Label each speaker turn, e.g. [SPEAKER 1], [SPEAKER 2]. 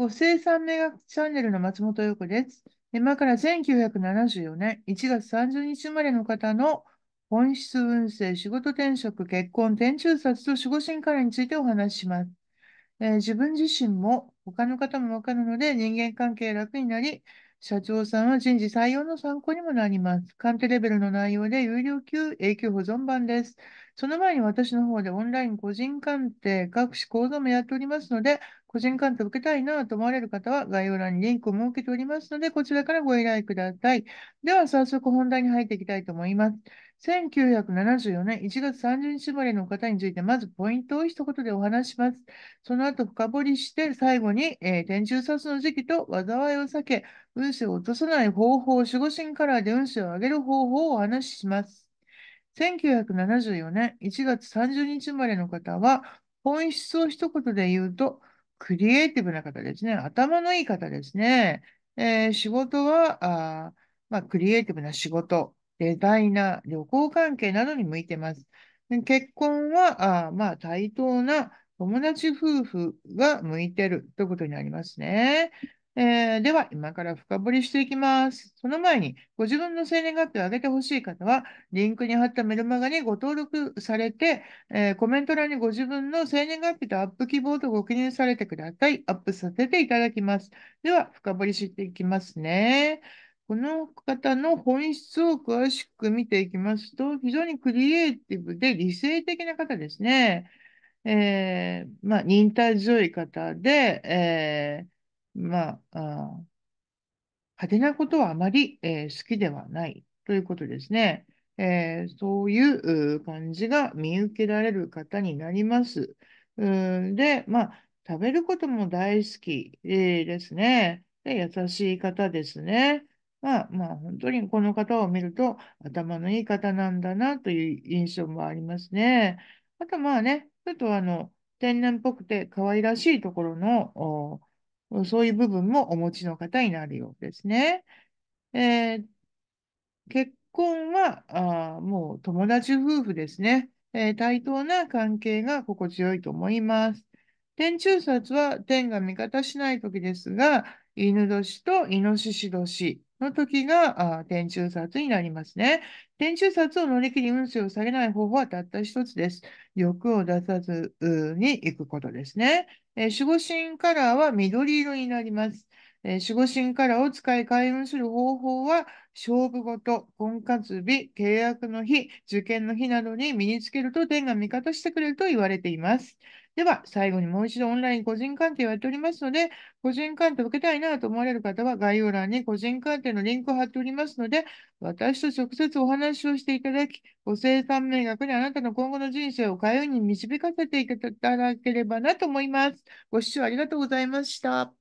[SPEAKER 1] ご生産メガチャンネルの松本陽子です。今から1974年1月30日生まれの方の本質運勢、仕事転職、結婚、転中殺と守護神からについてお話しします、えー、自分自身も他の方もわかるので人間関係楽になり、社長さんは人事採用の参考にもなります。鑑定レベルの内容で有料級、永久保存版です。その前に私の方でオンライン個人鑑定、各種講座もやっておりますので、個人鑑定を受けたいなと思われる方は概要欄にリンクを設けておりますので、こちらからご依頼ください。では早速本題に入っていきたいと思います。1974年1月30日生まれの方について、まずポイントを一言でお話します。その後深掘りして、最後に、えー、天中殺の時期と災いを避け、運勢を落とさない方法、守護神カラーで運勢を上げる方法をお話しします。1974年1月30日生まれの方は、本質を一言で言うと、クリエイティブな方ですね。頭のいい方ですね。えー、仕事は、あまあ、クリエイティブな仕事、デザイナー、旅行関係などに向いてます。結婚は、あまあ、対等な友達夫婦が向いてるということになりますね。えー、では、今から深掘りしていきます。その前に、ご自分の生年月日を上げてほしい方は、リンクに貼ったメルマガにご登録されて、えー、コメント欄にご自分の生年月日とアップ希望とご記入されてください。アップさせていただきます。では、深掘りしていきますね。この方の本質を詳しく見ていきますと、非常にクリエイティブで理性的な方ですね。えー、まあ、忍耐強い方で、えーまあ、あ派手なことはあまり、えー、好きではないということですね。えー、そういう感じが見受けられる方になります。うんで、まあ、食べることも大好き、えー、ですねで。優しい方ですね。まあ、まあ、本当にこの方を見ると頭のいい方なんだなという印象もありますね。あとまあね、ちょっとあの、天然っぽくて可愛らしいところのそういう部分もお持ちの方になるようですね。えー、結婚はあもう友達夫婦ですね、えー、対等な関係が心地よいと思います。天中殺は天が味方しない時ですが、犬年とイノシシ年、の時が、天中殺になりますね。天中殺を乗り切り運勢を下げない方法はたった一つです。欲を出さずに行くことですね。え守護神カラーは緑色になります。えー、守護神カラーを使い開運する方法は、勝負ごと、婚活日、契約の日、受験の日などに身につけると天が味方してくれると言われています。では、最後にもう一度オンライン個人鑑定をやっておりますので、個人鑑定を受けたいなと思われる方は、概要欄に個人鑑定のリンクを貼っておりますので、私と直接お話をしていただき、ご生産名学にあなたの今後の人生を開運に導かせていただければなと思います。ご視聴ありがとうございました。